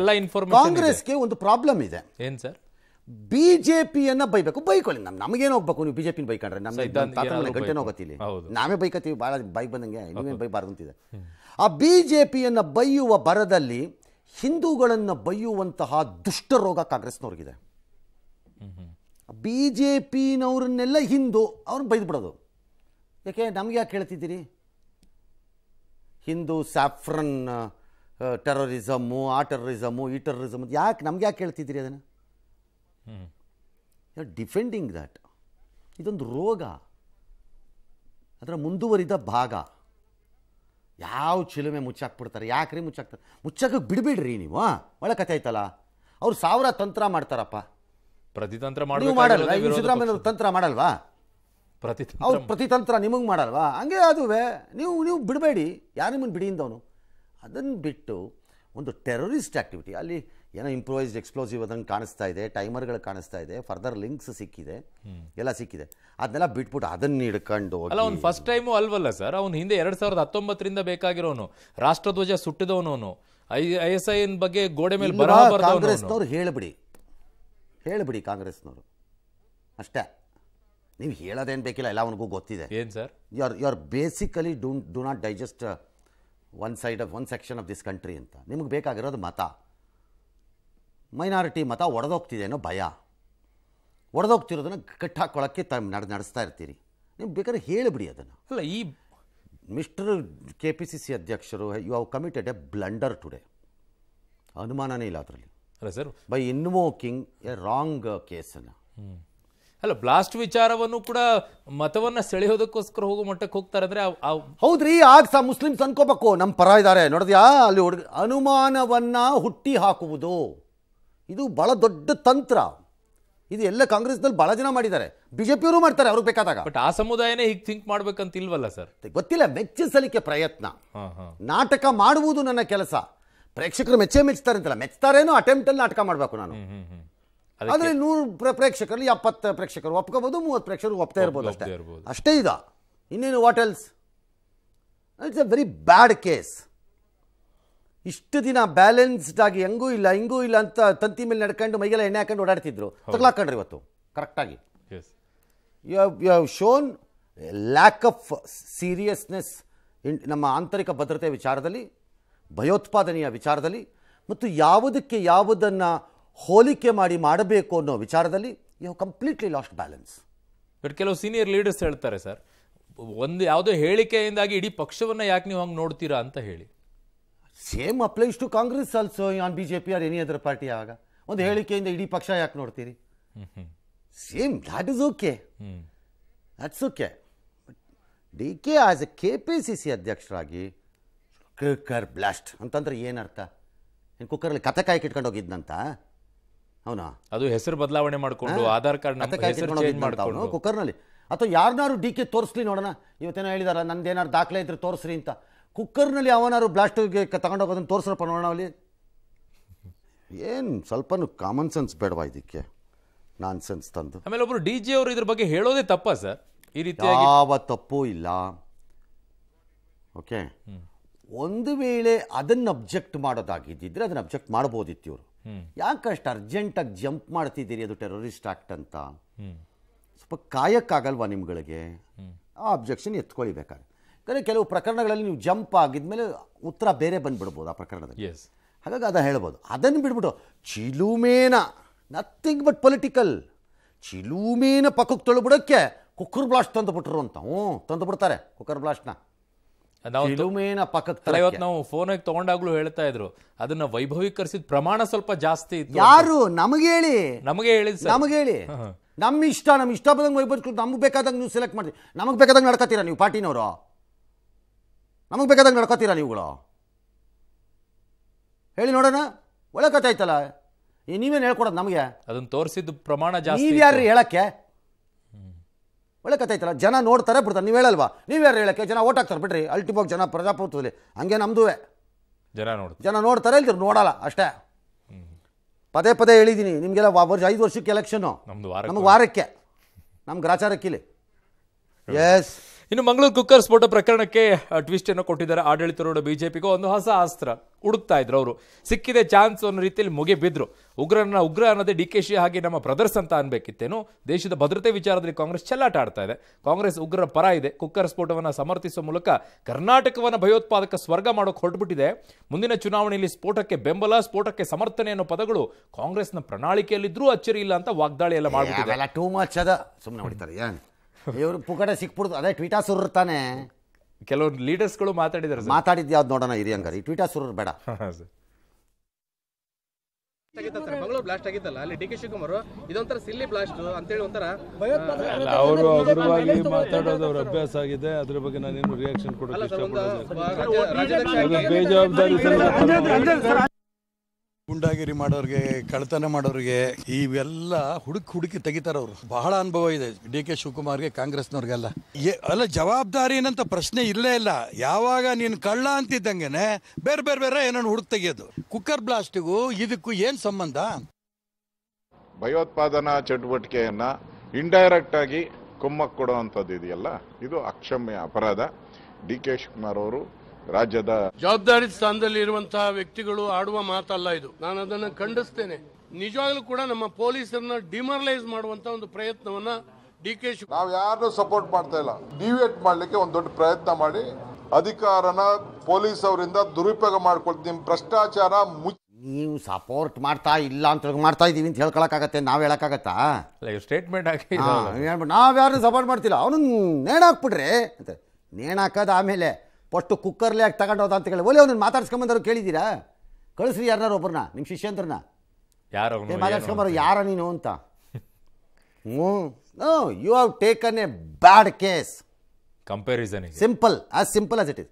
[SPEAKER 2] ಎಲ್ಲ ಇನ್ಫಾರ್ಮೇಶನ್ ಕಾಂಗ್ರೆಸ್ಗೆ
[SPEAKER 1] ಒಂದು ಪ್ರಾಬ್ಲಮ್ ಇದೆ ಏನು ಸರ್ ಬಿ ಬೈಬೇಕು ಬೈಕೊಳ್ಳಿ ನಮ್ ನಮಗೇನು ಹೋಗ್ಬೇಕು ನೀವು ಬಿಜೆಪಿ ಬೈಕೊಂಡ್ರೆ ನಮ್ಗೆ ಬೈಕಂಡ್ರೆ ನಮ್ಮ ನಾವೇ ಬೈಕತ್ತೀವಿ ಭಾಳ ಬೈಕ್ ಬಂದಂಗೆ ನೀವೇನು ಬೈಬಾರ್ದು ಅಂತಿದೆ ಆ ಬಿಜೆಪಿಯನ್ನ ಬೈಯುವ ಬರದಲ್ಲಿ ಹಿಂದೂಗಳನ್ನು ಬೈಯುವಂತಹ ದುಷ್ಟ ರೋಗ ಕಾಂಗ್ರೆಸ್ನವ್ರಿಗಿದೆ ಬಿ ಜೆ ಪಿನವ್ರನ್ನೆಲ್ಲ ಹಿಂದೂ ಅವ್ರನ್ನ ಬೈದ್ಬಿಡೋದು ಯಾಕೆ ನಮ್ಗೆ ಯಾಕೆ ಕೇಳ್ತಿದ್ದೀರಿ ಹಿಂದೂ ಸ್ಯಾಫ್ರನ್ ಟೆರರಿಸಮ್ಮು ಆ ಟೆರರಿಸಮು ಈ ಟೆರರಿಸಮ್ ಯಾಕೆ ನಮ್ಗೆ ಯಾಕೆ ಕೇಳ್ತಿದ್ದೀರಿ ಅದನ್ನು ಯು ಡಿಫೆಂಡಿಂಗ್ ದಟ್ ಇದೊಂದು ರೋಗ ಅದರ ಮುಂದುವರಿದ ಭಾಗ ಯಾವ ಚಿಲುಮೆ ಮುಚ್ಚಾಕ್ಬಿಡ್ತಾರೆ ರೀ ಮುಚ್ಚಾಕ್ತಾರೆ ಮುಚ್ಚಾಕೆ ಬಿಡ್ಬಿಡ್ರಿ ನೀವು ಒಳ್ಳೆ ಕಥೆ ಆಯ್ತಲ್ಲ ಅವ್ರು ಸಾವಿರ ತಂತ್ರ ಮಾಡ್ತಾರಪ್ಪ ಪ್ರತಿ ತಂತ್ರ ಮಾಡಲ್ವಾ ಸಿದ್ದರಾಮಯ್ಯ ತಂತ್ರ ಮಾಡಲ್ವಾ ಅವ್ರು ಪ್ರತಿತಂತ್ರ ನಿಮಗೆ ಮಾಡಲ್ವಾ ಹಂಗೆ ಅದುವೆ ನೀವು ನೀವು ಬಿಡಬೇಡಿ ಯಾರು ನಿಮ್ಮನ್ನು ಬಿಡಿಯಿಂದವನು ಅದನ್ನು ಬಿಟ್ಟು ಒಂದು ಟೆರರಿಸ್ಟ್ ಆ್ಯಕ್ಟಿವಿಟಿ ಅಲ್ಲಿ ಏನೋ ಇಂಪ್ರೂವೈಸ್ಡ್ ಎಕ್ಸ್ಪ್ಲೋಸಿವ್ ಅದನ್ನು ಕಾಣಿಸ್ತಾ ಇದೆ ಟೈಮರ್ಗಳು ಕಾಣಿಸ್ತಾ ಇದೆ ಫರ್ದರ್ ಲಿಂಕ್ಸ್ ಸಿಕ್ಕಿದೆ ಎಲ್ಲ ಸಿಕ್ಕಿದೆ ಅದನ್ನೆಲ್ಲ ಬಿಟ್ಬಿಟ್ಟು ಅದನ್ನ ಹಿಡ್ಕೊಂಡು ಅಲ್ಲ ಅವ್ನು
[SPEAKER 2] ಫಸ್ಟ್ ಟೈಮು ಅಲ್ವಲ್ಲ ಸರ್ ಅವ್ನು ಹಿಂದೆ ಎರಡು ಸಾವಿರದ ಹತ್ತೊಂಬತ್ತರಿಂದ ಬೇಕಾಗಿರೋನು ರಾಷ್ಟ್ರಧ್ವಜ ಸುಟ್ಟಿದವನು ಐ ಐ ಎಸ್ ಐ ಬಗ್ಗೆ
[SPEAKER 1] ಗೋಡೆ ಮೇಲೆ ಕಾಂಗ್ರೆಸ್ನವ್ರು ಹೇಳಿಬಿಡಿ ಹೇಳಿಬಿಡಿ ಕಾಂಗ್ರೆಸ್ನವರು ಅಷ್ಟೇ ನೀವು ಹೇಳೋದೇನು ಬೇಕಿಲ್ಲ ಎಲ್ಲ ಅವನಿಗೂ ಗೊತ್ತಿದೆ ಏನು sir you are you are basically don't do not digest one side of one section of this country ಅಂತ ನಿಮಗೆ ಬೇಕಾಗಿರೋದು ಮತ ಮೈನಾರಿಟಿ ಮತ ಒಡೆದೋಗ್ತಿದೆ ಅನ್ನೋ ಭಯ ಒಡೆದೋಗ್ತಿರೋದನ್ನು ಹಾಕೊಳಕ್ಕೆ ತ ನಡೆ ನಡೆಸ್ತಾ ಇರ್ತೀರಿ ನೀವು ಬೇಕಾದ್ರೆ ಹೇಳಿಬಿಡಿ ಅದನ್ನು ಅಲ್ಲ ಈ mister K P C C ಅಧ್ಯಕ್ಷರು you have committed a blunder today ಅನುಮಾನನೇ ಇಲ್ಲ ಅದರಲ್ಲಿ ಅಲ್ಲ sir by invoking a wrong ಕೇಸನ್ನು ಅಲ್ಲ ಬ್ಲಾಸ್ಟ್
[SPEAKER 2] ವಿಚಾರವನ್ನು ಕೂಡ ಮತವನ್ನ
[SPEAKER 1] ಸೆಳೆಯೋದಕ್ಕೋಸ್ಕರ ಹೋಗೋ ಮಟ್ಟಕ್ಕೆ ಹೋಗ್ತಾರೆ ಅಂದ್ರೆ ಹೌದ್ರಿ ಆಗ ಸಹ ಮುಸ್ಲಿಮ್ಸ್ ಅನ್ಕೋಬೇಕು ನಮ್ಮ ಪರ ಇದ್ದಾರೆ ನೋಡಿದ್ಯಾ ಅಲ್ಲಿ ಹುಡುಗ ಅನುಮಾನವನ್ನ ಹುಟ್ಟಿ ಹಾಕುವುದು ಇದು ಬಹಳ ದೊಡ್ಡ ತಂತ್ರ ಇದು ಎಲ್ಲ ನಲ್ಲಿ ಬಹಳ ಜನ ಮಾಡಿದ್ದಾರೆ ಬಿಜೆಪಿಯವರು ಮಾಡ್ತಾರೆ ಅವ್ರಿಗೆ ಬೇಕಾದಾಗ ಬಟ್ ಆ ಸಮುದಾಯನೇ ಹೀಗೆ ಥಿಂಕ್ ಮಾಡ್ಬೇಕಂತ ಇಲ್ವಲ್ಲ ಸರ್ ಗೊತ್ತಿಲ್ಲ ಮೆಚ್ಚಿಸಲಿಕ್ಕೆ ಪ್ರಯತ್ನ ನಾಟಕ ಮಾಡುವುದು ನನ್ನ ಕೆಲಸ ಪ್ರೇಕ್ಷಕರು ಮೆಚ್ಚೇ ಮೆಚ್ಚುತ್ತಾರೆ ಅಂತಲ್ಲ ಮೆಚ್ಚುತ್ತಾರೇನೋ ಅಟೆಂಪ್ಟಲ್ಲಿ ನಾಟಕ ಮಾಡಬೇಕು ನಾನು ಆದರೆ ನೂರು ಪ್ರೇಕ್ಷಕರಲ್ಲಿ ಎಪ್ಪತ್ತು ಪ್ರೇಕ್ಷಕರು ಒಪ್ಕೋಬೋದು ಮೂವತ್ತು ಪ್ರೇಕ್ಷಕರು ಒಪ್ತಾ ಇರ್ಬೋದು ಅಷ್ಟೇ ಅಷ್ಟೇ ಇದ ಇನ್ನೇನು what else it's a very bad case ಇಷ್ಟು ದಿನ ಬ್ಯಾಲೆನ್ಸ್ಡ್ ಆಗಿ ಹೆಂಗೂ ಇಲ್ಲ ಹೆಂಗೂ ಇಲ್ಲ ಅಂತ ತಂತಿ ಮೇಲೆ ನಡ್ಕೊಂಡು ಮೈಗೆಲ್ಲ ಎಣ್ಣೆ ಹಾಕೊಂಡು ಓಡಾಡ್ತಿದ್ರು ತಗ್ಲಾಕೊಂಡ್ರಿ ಇವತ್ತು ಕರೆಕ್ಟಾಗಿ you have shown lack of seriousness ನಮ್ಮ ಆಂತರಿಕ ಭದ್ರತೆ ವಿಚಾರದಲ್ಲಿ ಭಯೋತ್ಪಾದನೆಯ ವಿಚಾರದಲ್ಲಿ ಮತ್ತು ಯಾವುದಕ್ಕೆ ಯಾವುದನ್ನು ಹೋಲಿಕೆ ಮಾಡಿ ಮಾಡಬೇಕು ಅನ್ನೋ ವಿಚಾರದಲ್ಲಿ you completely lost balance
[SPEAKER 2] but ಕೆಲವು ಸೀನಿಯರ್ ಲೀಡರ್ಸ್ ಹೇಳ್ತಾರೆ ಸರ್ ಒಂದು ಯಾವುದೋ ಹೇಳಿಕೆಯಿಂದಾಗಿ
[SPEAKER 1] ಇಡೀ ಪಕ್ಷವನ್ನು ಯಾಕೆ ನೀವು ಹಂಗೆ ನೋಡ್ತೀರಾ ಅಂತ ಹೇಳಿ same applies to Congress also on B J P or any other party ಆಗ ಒಂದು ಹೇಳಿಕೆಯಿಂದ ಇಡೀ ಪಕ್ಷ ಯಾಕೆ ನೋಡ್ತೀರಿ same that is okay that's okay D K as a K P C C ಅಧ್ಯಕ್ಷರಾಗಿ ಕುಕ್ಕರ್ ಬ್ಲಾಸ್ಟ್ ಅಂತಂದ್ರೆ ಏನರ್ಥ ಕುಕ್ಕರಲ್ಲಿ ಕತೆ ಕಿಟ್ಕೊಂಡು ಹೋಗಿದ್ನಂತ ಅವನಾ ಅದು ಹೆಸರು ಬದಲಾವಣೆ ಮಾಡಿಕೊಂಡು ಆಧಾರ್ ಕಾರ್ಡ್ ಹೆಸರು ಚೇಂಜ್ ಮಾಡ್ಕೊಂಡು ಕುಕ್ಕರ್ನಲ್ಲಿ ಅಥವಾ ಯಾರನ್ನಾರು ಡಿ ಕೆ ತೋರಿಸ್ಲಿ ನೋಡೋಣ ಇವತ್ತೇನೋ ಹೇಳಿದಾರ ನಂದೇನಾರು ದಾಖಲೆ ಇದ್ರೆ ತೋರಿಸ್ರಿ ಅಂತ ಕುಕ್ಕರ್ನಲ್ಲಿ ಅವನಾರು ಬ್ಲಾಸ್ಟ್ಗೆ ತಗೊಂಡೋಗೋದನ್ನು ತೋರಿಸ್ರಪ್ಪ ನೋಡೋಣ ಅಲ್ಲಿ ಏನು ಸ್ವಲ್ಪನೂ ಕಾಮನ್ ಸೆನ್ಸ್ ಬೇಡವಾ ಇದಕ್ಕೆ ನಾನ್ ಸೆನ್ಸ್ ತಂದು ಆಮೇಲೆ
[SPEAKER 2] ಒಬ್ರು ಡಿ ಜಿ ಅವರು ಇದ್ರ ಬಗ್ಗೆ ಹೇಳೋದೇ ತಪ್ಪ ಸರ್ ಈ ರೀತಿ ಯಾವ
[SPEAKER 1] ತಪ್ಪು ಇಲ್ಲ ಓಕೆ ಒಂದು ವೇಳೆ ಅದನ್ನು ಅಬ್ಜೆಕ್ಟ್ ಮಾಡೋದಾಗಿದ್ದಿದ್ರೆ ಅದನ್ನ ಅಬ್ಜೆಕ್ಟ್ ಮಾಡ್ಬೋದಿತ್ತು ಇವರು ಯಾಕಷ್ಟು ಅರ್ಜೆಂಟಾಗಿ ಜಂಪ್ ಮಾಡ್ತಿದ್ದೀರಿ ಅದು ಟೆರರಿಸ್ಟ್ ಆಕ್ಟ್ ಅಂತ ಸ್ವಲ್ಪ ಕಾಯಕ್ಕಾಗಲ್ವಾ ನಿಮ್ಗಳಿಗೆ ಆ ಅಬ್ಜೆಕ್ಷನ್ ಎತ್ಕೊಳ್ಳಿ ಬೇಕಾದ್ರೆ ಯಾಕಂದರೆ ಕೆಲವು ಪ್ರಕರಣಗಳಲ್ಲಿ ನೀವು ಜಂಪ್ ಆಗಿದ್ಮೇಲೆ ಉತ್ತರ ಬೇರೆ ಬಂದುಬಿಡ್ಬೋದು ಆ ಪ್ರಕರಣದಲ್ಲಿ ಹಾಗಾಗಿ ಅದು ಹೇಳ್ಬೋದು ಅದನ್ನು ಬಿಡ್ಬಿಡು ಚಿಲುಮೇನ ನಥಿಂಗ್ ಬಟ್ ಪೊಲಿಟಿಕಲ್ ಚಿಲುಮೇನ ಪಕ್ಕಕ್ಕೆ ತೊಳ್ಬಿಡೋಕ್ಕೆ ಕುಕ್ಕರ್ ಬ್ಲಾಸ್ಟ್ ತಂದುಬಿಟ್ರು ಅಂತ ಹ್ಞೂ ತಂದುಬಿಡ್ತಾರೆ ಕುಕ್ಕರ್ ಬ್ಲಾಸ್ಟ್ನ
[SPEAKER 2] ಇವತ್ತು ನಾವು ಫೋನ್ ಆಗಿ ತಗೊಂಡಾಗ್ಲೂ ಹೇಳ್ತಾ ಇದ್ರು ಅದನ್ನ ವೈಭವೀಕರಿಸಿದ ಪ್ರಮಾಣ ಸ್ವಲ್ಪ ಜಾಸ್ತಿ ಇತ್ತು ಯಾರು ನಮಗೆ ಹೇಳಿ ನಮಗೆ
[SPEAKER 1] ಹೇಳಿದ್ ನಮಗೆ ಹೇಳಿ ನಮ್ಮ ಇಷ್ಟ ನಮ್ಮ ಇಷ್ಟ ಬಂದಂಗೆ ವೈಭವಿಸ್ಕೊಂಡು ನಮ್ಗೆ ಬೇಕಾದಂಗೆ ನೀವು ಸೆಲೆಕ್ಟ್ ಮಾಡಿ ನಮಗೆ ಬೇಕಾದಂಗೆ ನಡ್ಕೋತೀರ ನೀವು ಪಾರ್ಟಿನವರು ನಮಗೆ ಬೇಕಾದಂಗೆ ನಡ್ಕೋತೀರಾ ನೀವುಗಳು ಹೇಳಿ ನೋಡೋಣ ಒಳ್ಳೆ ಕಥೆ ಆಯ್ತಲ್ಲ ನೀವೇನು ಹೇಳ್ಕೊಡೋದು ನಮಗೆ
[SPEAKER 2] ಅದನ್ನು ತೋರಿಸಿದ ಪ್ರಮಾಣ ಜಾಸ್ತಿ ನೀವು ಯಾರು
[SPEAKER 1] ಹೇಳಕ್ಕೆ ಒಳ್ಳೆ ಕತೆ ಐತಲ್ಲ ಜನ ನೋಡ್ತಾರೆ ಬಿಡ್ತಾರೆ ನೀವು ಹೇಳಲ್ವಾ ನೀವು ಯಾರು ಹೇಳಕ್ಕೆ ಜನ ಓಟ್ ಹಾಕ್ತಾರೆ ಬಿಡ್ರಿ ಅಲ್ಟಿಮೋಗಿ ಜನ ಪ್ರಜಾಪ್ರಭುತ್ವದಲ್ಲಿ ಹಂಗೆ ನಮ್ಮದುವೆ ಜನ ನೋಡ್ತಾರೆ ಜನ ನೋಡ್ತಾರೆ ಇಲ್ದಿರು ನೋಡಲ್ಲ ಅಷ್ಟೇ ಪದೇ ಪದೇ ಹೇಳಿದ್ದೀನಿ ನಿಮಗೆಲ್ಲ ವರ್ಷ ಐದು ವರ್ಷಕ್ಕೆ ಎಲೆಕ್ಷನು ನಮ್ಮ ವಾರಕ್ಕೆ ನಮ್ಗೆ ರಾಚಾರಕ್ಕಿಲಿ ಎಸ್ ಇನ್ನು ಮಂಗಳೂರು ಕುಕ್ಕರ್ ಸ್ಫೋಟ ಪ್ರಕರಣಕ್ಕೆ
[SPEAKER 2] ಟ್ವಿಸ್ಟ್ ಅನ್ನು ಕೊಟ್ಟಿದ್ದಾರೆ ಆಡಳಿತಾರೂಢ ಬಿಜೆಪಿಗೂ ಒಂದು ಹೊಸ ಅಸ್ತ್ರ ಹುಡುಕ್ತಾ ಇದ್ರು ಅವರು ಸಿಕ್ಕಿದೆ ಚಾನ್ಸ್ ಅನ್ನೋ ರೀತಿಯಲ್ಲಿ ಮುಗಿ ಬಿದ್ರು ಉಗ್ರನ ಉಗ್ರ ಅನ್ನೋದೇ ಡಿ ಕೆ ಶಿ ಹಾಗೆ ನಮ್ಮ ಬ್ರದರ್ಸ್ ಅಂತ ಅನ್ಬೇಕಿತ್ತೇನು ದೇಶದ ಭದ್ರತೆ ವಿಚಾರದಲ್ಲಿ ಕಾಂಗ್ರೆಸ್ ಚೆಲ್ಲಾಟ ಆಡ್ತಾ ಇದೆ ಕಾಂಗ್ರೆಸ್ ಉಗ್ರರ ಪರ ಇದೆ ಕುಕ್ಕರ್ ಸ್ಫೋಟವನ್ನು ಸಮರ್ಥಿಸುವ ಮೂಲಕ ಕರ್ನಾಟಕವನ್ನು ಭಯೋತ್ಪಾದಕ ಸ್ವರ್ಗ ಮಾಡೋಕೆ ಹೊರಟುಬಿಟ್ಟಿದೆ ಮುಂದಿನ ಚುನಾವಣೆಯಲ್ಲಿ ಸ್ಫೋಟಕ್ಕೆ ಬೆಂಬಲ ಸ್ಫೋಟಕ್ಕೆ ಸಮರ್ಥನೆ ಅನ್ನೋ ಪದಗಳು ಕಾಂಗ್ರೆಸ್ನ ಪ್ರಣಾಳಿಕೆಯಲ್ಲಿದ್ದರೂ ಅಚ್ಚರಿ ಇಲ್ಲ ಅಂತ ವಾಗ್ದಾಳಿ ಎಲ್ಲ ಮಾಡಿಬಿಟ್ಟಿದೆ
[SPEAKER 1] ಇವರು ಪುಕಟ ಸಿಕ್ಬಿಡ್ತು ಅದೇ ಟ್ವೀಟಾ ಸುರ್ರ್ ತಾನೆ ಕೆಲವು ಲೀಡರ್ಸ್ಗಳು ಮಾತಾಡಿದ್ದಾರೆ ಮಾತಾಡಿದ್ ಯಾವ್ದು ನೋಡೋಣ ಇರಿ ಹಂಗಾರೆ ಟ್ವೀಟಾ ಸುರ್ರ್ ಬೇಡ
[SPEAKER 2] ಮಂಗಳೂರು ಬ್ಲಾಸ್ಟ್ ಆಗಿತ್ತಲ್ಲ ಅಲ್ಲಿ ಡಿ ಕೆ ಶಿವಕುಮಾರ್ ಇದೊಂಥರ ಸಿಲ್ಲಿ ಬ್ಲಾಸ್ಟ್ ಅಂತೇಳಿ ಒಂಥರ
[SPEAKER 3] ಅವರು ಹಗುರವಾಗಿ ಮಾತಾಡೋದು ಅವ್ರ ಅಭ್ಯಾಸ ಆಗಿದೆ ಅದ್ರ ಬಗ್ಗೆ ನಾನೇನು ರಿಯಾಕ್ಷನ್ ಕೊಡೋದು ಗುಂಡಾಗಿರಿ ಮಾಡೋರಿಗೆ ಕಳ್ತನ ಮಾಡೋರಿಗೆ ಇವೆಲ್ಲ ಹುಡುಕಿ ಹುಡುಕಿ ತೆಗಿತಾರ ಅವರು ಬಹಳ
[SPEAKER 1] ಅನುಭವ ಇದೆ ಡಿ ಕೆ ಶಿವಕುಮಾರ್ಗೆ ಕಾಂಗ್ರೆಸ್ನವ್ರಿಗೆಲ್ಲ
[SPEAKER 3] ಅಲ್ಲ ಜವಾಬ್ದಾರಿ ಏನಂತ ಪ್ರಶ್ನೆ ಇಲ್ಲೇ ಇಲ್ಲ ಯಾವಾಗ ನೀನು ಕಳ್ಳ ಅಂತಿದ್ದಂಗೆನೆ ಬೇರೆ ಬೇರೆ ಬೇರೆ ಏನನ್ನ ಹುಡುಕ್ ತೆಗೆಯೋದು ಕುಕ್ಕರ್ ಬ್ಲಾಸ್ಟಿಗೂ ಇದಕ್ಕೂ ಏನು ಸಂಬಂಧ ಭಯೋತ್ಪಾದನಾ ಚಟುವಟಿಕೆಯನ್ನ ಇಂಡೈರೆಕ್ಟ್ ಆಗಿ ಕುಮ್ಮಕ್ ಕೊಡುವಂಥದ್ದು ಇದೆಯಲ್ಲ ಇದು ಅಕ್ಷಮ್ಯ ಅಪರಾಧ ಡಿ ಕೆ ಶಿವಕುಮಾರ್ ಅವರು ರಾಜ್ಯದ ಜವಾಬ್ದಾರಿ ಸ್ಥಾನದಲ್ಲಿ ಇರುವಂತಹ ವ್ಯಕ್ತಿಗಳು ಆಡುವ ಮಾತಲ್ಲ ಇದು ನಾನು ಅದನ್ನು ಖಂಡಿಸ್ತೇನೆ ನಿಜವಾಗ್ಲೂ ಕೂಡ ನಮ್ಮ ಪೊಲೀಸರನ್ನ ಡಿಮರಲೈಸ್ ಮಾಡುವಂತ ಒಂದು ಪ್ರಯತ್ನವನ್ನ ಡಿ ಕೆ ಶಿವ ನಾವು ಯಾರನ್ನು ಸಪೋರ್ಟ್ ಮಾಡ್ತಾ ಇಲ್ಲ ಡಿವೇಟ್ ಮಾಡ್ಲಿಕ್ಕೆ ಒಂದು ದೊಡ್ಡ ಪ್ರಯತ್ನ ಮಾಡಿ ಅಧಿಕಾರನ ಪೊಲೀಸ್ ಅವರಿಂದ ದುರುಪಯೋಗ ಮಾಡ್ಕೊಳ್ತೀನಿ ಭ್ರಷ್ಟಾಚಾರ ಮುಚ್ಚಿ
[SPEAKER 1] ನೀವು ಸಪೋರ್ಟ್ ಮಾಡ್ತಾ ಇಲ್ಲ ಅಂತ ಮಾಡ್ತಾ ಇದೀವಿ ಅಂತ ಹೇಳ್ಕೊಳಕ್ಕಾಗತ್ತೆ ನಾವ್ ಹೇಳಕಾಗತ್ತಾ ಸ್ಟೇಟ್ಮೆಂಟ್ ನಾವ್ ನಾವು ಯಾರನ್ನು ಸಪೋರ್ಟ್ ಮಾಡ್ತಿಲ್ಲ ಅವನು ನೇಣಾಕ್ಬಿಡ್ರಿ ಅಂತ ನೇಣಾಕದ ಆಮೇಲೆ ಪಟ್ಟು ಕುಕ್ಕರ್ಲೆ ಆಗಿ ತಗೊಂಡೋದ ಅಂತ ಕೇಳಿ ಒಲೆ ಅವ್ನನ್ನ ಮಾತಾಡ್ಸ್ಕೊಂಬಂದ್ರು ಕೇಳಿದ್ದೀರಾ ಕಳಿಸ್ರಿ ಯಾರನ್ನಾರು ಒಬ್ಬರನ್ನ ನಿಮ್ಮ ಶಿಷ್ಯಂತ್ರನ್ನ ಯಾರು ಮಾತಾಡ್ಸ್ಕೊಂಬರು ಯಾರ ನೀನು ಅಂತ ಹ್ಞೂ you have taken a bad case comparison simple as simple as it is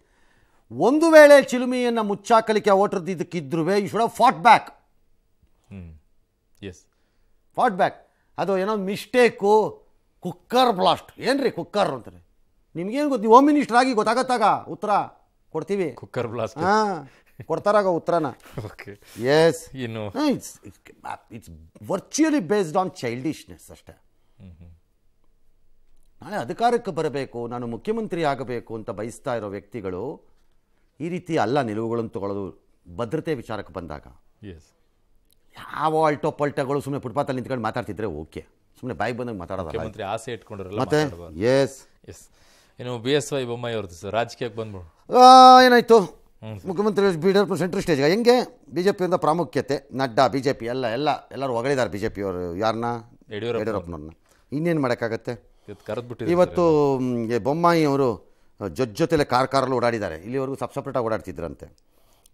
[SPEAKER 1] ಒಂದು ವೇಳೆ ಚಿಲುಮಿಯನ್ನು ಮುಚ್ಚಾಕಲಿಕ್ಕೆ ಓಟರ್ದು ಇದಕ್ಕಿದ್ರೂ you should have fought back yes fought back ಅದು ಏನೋ ಮಿಸ್ಟೇಕು ಕುಕ್ಕರ್ ಬ್ಲಾಸ್ಟ್ ಏನ್ರಿ ಕುಕ್ಕರ್ ಅಂತಾರೆ ನಿಮ್ಗೇನು ಗೊತ್ತು ನೀವು ಹೋಮ್ ಮಿನಿಸ್ಟರ್ ಆಗಿ ಗೊತ್ತಾಗತ್ತಾಗ ಉತ್ತರ ಕೊಡ್ತೀವಿ ಕುಕ್ಕರ್ ಬ್ಲಾಸ್ಟ್ ಹಾಂ ಕೊಡ್ತಾರಾಗ ಉತ್ತರನ ಓಕೆ ಎಸ್ ಇನ್ನು it's it's virtually based on childishness ಅಷ್ಟೇ ನಾಳೆ ಅಧಿಕಾರಕ್ಕೆ ಬರಬೇಕು ನಾನು ಮುಖ್ಯಮಂತ್ರಿ ಆಗಬೇಕು ಅಂತ ಬಯಸ್ತಾ ಇರೋ ವ್ಯಕ್ತಿಗಳು ಈ ರೀತಿ ಅಲ್ಲ ನಿಲುವುಗಳನ್ನು ತಗೊಳ್ಳೋದು ಭದ್ರತೆ ವಿಚಾರಕ್ಕೆ ಬಂದಾಗ ಎಸ್ ಯಾವ ಅಲ್ಟೋ ಪಲ್ಟಗಳು ಸುಮ್ಮನೆ ಫುಟ್ಪಾತಲ್ಲಿ ನಿಂತ್ಕೊಂಡು ಮಾತಾಡ್ತಿದ್ರೆ ಓಕೆ ಸುಮ್ಮನೆ ಬಾಯಿಗೆ ಬಂದಾಗ ಮಾತಾಡೋದು ಆಸೆ
[SPEAKER 2] ಇಟ್ಕೊಂಡಿರಲ್ಲ ಮತ್ತೆ ಎಸ್ ಎಸ್ ಏನು ಬಿ ಎಸ್ ವೈ ಬೊಮ್ಮಾಯಿ ಅವ್ರದ್ದು ಸರ್ ರಾಜಕೀಯಕ್ಕೆ
[SPEAKER 1] ಬಂದ್ಬಿಡು ಏನಾಯಿತು ಮುಖ್ಯಮಂತ್ರಿ ಆರ್ ಸೆಂಟ್ರಲ್ ಸ್ಟೇಜ್ಗೆ ಹೆಂಗೆ ಬಿ ಜೆ ಪಿಯಿಂದ ಪ್ರಾಮುಖ್ಯತೆ ನಡ್ಡಾ ಬಿ ಜೆ ಪಿ ಎಲ್ಲ ಎಲ್ಲ ಎಲ್ಲರೂ ಹೊಗಳಿದ್ದಾರೆ ಬಿ ಜೆ ಪಿಯವರು ಯಾರನ್ನ ಯಡಿಯೂರಪ್ಪನವ್ರನ್ನ ಇನ್ನೇನು ಮಾಡೋಕ್ಕಾಗತ್ತೆ ಇವತ್ತು ಬೊಮ್ಮಾಯಿ ಅವರು ಜೊತೆಲೆ ಕಾರ್ ಓಡಾಡಿದ್ದಾರೆ ಇಲ್ಲಿವರೆಗೂ ಸಪ್ ಸಪ್ರೇಟಾಗಿ ಓಡಾಡ್ತಿದ್ರಂತೆ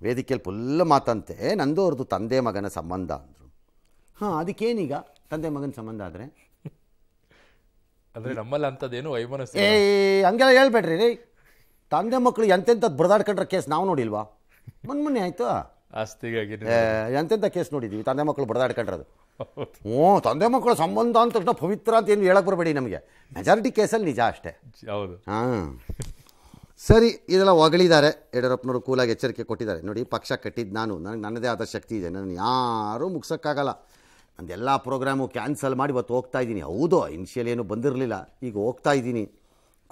[SPEAKER 1] ವೇದಿಕೆಯಲ್ಲಿ ಫುಲ್ ಮಾತಂತೆ ನಂದು ಅವ್ರದ್ದು ತಂದೆ ಮಗನ ಸಂಬಂಧ ಅಂದರು ಹಾಂ ಅದಕ್ಕೇನೀಗ ತಂದೆ ಮಗನ ಸಂಬಂಧ ಆದರೆ
[SPEAKER 2] ಅಂದ್ರೆ ನಮ್ಮಲ್ಲಿ ಅಂತದೇನು ವೈಮನಸ್ ಏ
[SPEAKER 1] ಹಂಗೆಲ್ಲ ಹೇಳ್ಬೇಡ್ರಿ ರೀ ತಂದೆ ಮಕ್ಕಳು ಎಂತೆಂಥದ್ದು ಬಡದಾಡ್ಕೊಂಡ್ರೆ ಕೇಸ್ ನಾವು ನೋಡಿಲ್ವಾ ಮೊನ್ನೆ ಮೊನ್ನೆ ಆಯಿತು ಆಸ್ತಿಗಾಗಿ ಕೇಸ್ ನೋಡಿದೀವಿ ತಂದೆ ಮಕ್ಕಳು ಬಡದಾಡ್ಕೊಂಡ್ರದು ಹ್ಞೂ ತಂದೆ ಮಕ್ಕಳು ಸಂಬಂಧ ಅಂತ ಪವಿತ್ರ ಅಂತ ಏನು ಹೇಳಕ್ ಬರಬೇಡಿ ನಮಗೆ ಮೆಜಾರಿಟಿ ಕೇಸಲ್ಲಿ ನಿಜ ಅಷ್ಟೇ ಹೌದು ಹಾಂ ಸರಿ ಇದೆಲ್ಲ ಹೊಗಳಿದ್ದಾರೆ ಯಡಿಯೂರಪ್ಪನವರು ಕೂಲಾಗಿ ಎಚ್ಚರಿಕೆ ಕೊಟ್ಟಿದ್ದಾರೆ ನೋಡಿ ಪಕ್ಷ ಕಟ್ಟಿದ್ದು ನಾನು ನನಗೆ ನನ್ನದೇ ಆದ ಶಕ್ತಿ ಇದೆ ನಾನು ಯಾರೂ ಮುಗ್ಸೋಕ್ಕಾಗಲ್ಲ ಅಂದೆಲ್ಲ ಪ್ರೋಗ್ರಾಮು ಕ್ಯಾನ್ಸಲ್ ಮಾಡಿ ಇವತ್ತು ಹೋಗ್ತಾ ಇದ್ದೀನಿ ಹೌದು ಇನಿಷಿಯಲ್ ಏನು ಬಂದಿರಲಿಲ್ಲ ಈಗ ಹೋಗ್ತಾ ಇದ್ದೀನಿ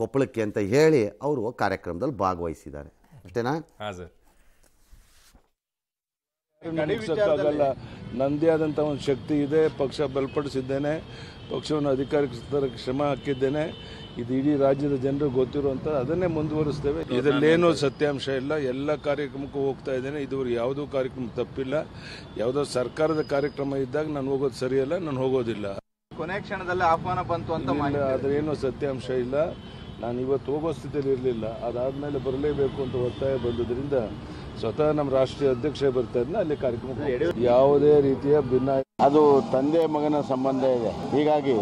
[SPEAKER 1] ಕೊಪ್ಪಳಕ್ಕೆ ಅಂತ ಹೇಳಿ ಅವರು ಕಾರ್ಯಕ್ರಮದಲ್ಲಿ ಭಾಗವಹಿಸಿದ್ದಾರೆ ಅಷ್ಟೇನಾ
[SPEAKER 2] ಹಾಂ ಸರ್
[SPEAKER 3] ನನ್ನದೇ ಆದಂಥ ಒಂದು ಶಕ್ತಿ ಇದೆ ಪಕ್ಷ ಬಲಪಡಿಸಿದ್ದೇನೆ ಪಕ್ಷವನ್ನು ಅಧಿಕಾರಕ್ಕೆ ಶ್ರಮ ಹಾಕಿದ್ದೇನೆ ಇದು ಇಡೀ ರಾಜ್ಯದ ಜನರು ಗೊತ್ತಿರುವಂತ ಅದನ್ನೇ ಮುಂದುವರಿಸ್ತೇವೆ ಇದರಲ್ಲೇನೂ ಸತ್ಯಾಂಶ ಇಲ್ಲ ಎಲ್ಲ ಕಾರ್ಯಕ್ರಮಕ್ಕೂ ಹೋಗ್ತಾ ಇದ್ದೇನೆ ಇದುವರೆಗೆ ಯಾವುದೂ ಕಾರ್ಯಕ್ರಮ ತಪ್ಪಿಲ್ಲ ಯಾವುದೋ ಸರ್ಕಾರದ ಕಾರ್ಯಕ್ರಮ ಇದ್ದಾಗ ನಾನು ಹೋಗೋದು ಸರಿಯಲ್ಲ ನಾನು ಹೋಗೋದಿಲ್ಲ ಕೊನೆ ಕ್ಷಣದಲ್ಲಿ ಆಹ್ವಾನ ಬಂತು ಅಂತ ಅದೇನೂ ಸತ್ಯಾಂಶ ಇಲ್ಲ ನಾನು ಇವತ್ತು ಹೋಗೋ ಸ್ಥಿತಿಯಲ್ಲಿ ಇರಲಿಲ್ಲ ಅದಾದ್ಮೇಲೆ ಬರಲೇಬೇಕು ಅಂತ ಒತ್ತಾಯ ಬಂದುದರಿಂದ ಸ್ವತಃ ನಮ್ಮ ರಾಷ್ಟ್ರೀಯ ಅಧ್ಯಕ್ಷ ಬರ್ತಾ ಇದ್ನ ಅಲ್ಲಿ ಕಾರ್ಯಕ್ರಮ ಯಾವುದೇ ರೀತಿಯ ಭಿನ್ನ ಅದು ತಂದೆ ಮಗನ ಸಂಬಂಧ ಇದೆ ಹೀಗಾಗಿ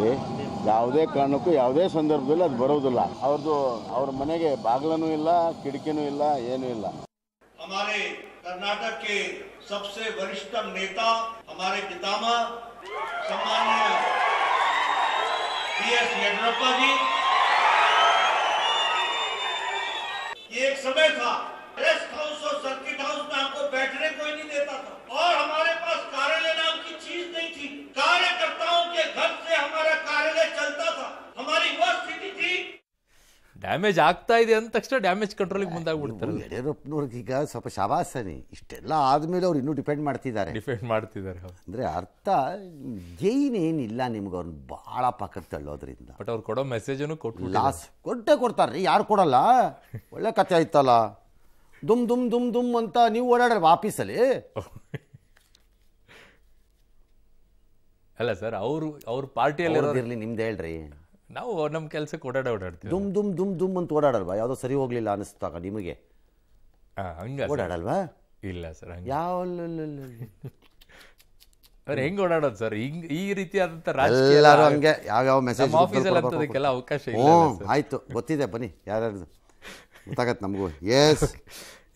[SPEAKER 3] ಯಾವುದೇ ಕಾರಣಕ್ಕೂ ಯಾವುದೇ ಸಂದರ್ಭದಲ್ಲಿ ಅದು ಬರೋದಿಲ್ಲ
[SPEAKER 1] ಅವ್ರದ್ದು ಅವ್ರ ಮನೆಗೆ ಬಾಗ್ಲನೂ ಇಲ್ಲ
[SPEAKER 3] ಕಿಟಕಿನೂ ಇಲ್ಲ ಏನೂ ಇಲ್ಲ ಕರ್ನಾಟಕ ಸಬ್ಸೆ ವರಿಷ್ಠ
[SPEAKER 1] ನೇತಾ वरिष्ठतम नेता हमारे पितामा सम्मान्य ಡ್ಯಾಮೇಜ್ ಆಗ್ತಾ ಇದೆ ಅಂದ ತಕ್ಷಣ ಡ್ಯಾಮೇಜ್ ಕಂಟ್ರೋಲಿಗೆ ಮುಂದಾಗ್ಬಿಡ್ತಾರೆ ಯಡಿಯೂರಪ್ಪನವ್ರಿಗೆ ಈಗ ಸ್ವಲ್ಪ ಶವಾಸನೆ ಇಷ್ಟೆಲ್ಲ ಆದಮೇಲೆ ಅವ್ರು ಇನ್ನೂ ಡಿಪೆಂಡ್ ಮಾಡ್ತಿದ್ದಾರೆ ಡಿಪೆಂಡ್ ಮಾಡ್ತಿದ್ದಾರೆ ಅಂದರೆ ಅರ್ಥ ಗೇನ್ ಏನಿಲ್ಲ ನಿಮ್ಗೆ ಅವ್ರನ್ನ ಭಾಳ ಪಕ್ಕಕ್ಕೆ ತಳ್ಳೋದ್ರಿಂದ
[SPEAKER 2] ಬಟ್ ಅವ್ರು ಕೊಡೋ ಮೆಸೇಜನ್ನು ಕೊಟ್ಟು ಲಾಸ್
[SPEAKER 1] ಕೊಟ್ಟೆ ಕೊಡ್ತಾರೆ ಯಾರು ಕೊಡಲ್ಲ ಒಳ್ಳೆ ಕಥೆ ಆಯ್ತಲ್ಲ ದುಮ್ ದುಮ್ ದುಮ್ ದುಮ್ ಅಂತ ನೀವು ಓಡಾಡ್ರಿ ವಾಪೀಸಲ್ಲಿ
[SPEAKER 2] ಅಲ್ಲ ಸರ್ ಅವರು ಅವ್ರ ಪಾರ್ಟಿಯಲ್ಲಿ ಇರಲಿ ನಿಮ್ದು ಹೇಳ್ರಿ ನಾವು ನಮ್ಮ ಕೆಲಸಕ್ಕೆ ಓಡಾಡ ಓಡಾಡ್ತೀವಿ
[SPEAKER 1] ದುಮ್ ದುಮ್ ದುಮ್ ದುಮ್ ಅಂತ ಓಡಾಡಲ್ವಾ ಯಾವುದೋ ಸರಿ ಹೋಗ್ಲಿಲ್ಲ ಅನಿಸ್ತಾಗ ನಿಮಗೆ ಹಂಗೆ ಓಡಾಡಲ್ವಾ ಇಲ್ಲ ಸರ್ ಹಂಗೆ ಯಾವ ಅವ್ರು
[SPEAKER 2] ಹೆಂಗೆ ಓಡಾಡೋದು ಸರ್ ಹಿಂಗ್ ಈ ರೀತಿ ರಾಜಕೀಯ ಎಲ್ಲರೂ ಹಂಗೆ ಯಾವ್ಯಾವ ಮೆಸೇಜ್ ಆಫೀಸಲ್ಲಿ ಅಂತದಕ್ಕೆಲ್ಲ ಅವಕಾಶ ಇಲ್ಲ ಹ್ಞೂ
[SPEAKER 1] ಆಯಿತು ಗೊತ್ತಿದೆ ಬನ್ನಿ ಯಾರ್ಯಾರ್ದು ಗೊತ್ತಾಗತ್ತೆ ನಮಗೂ ಎಸ್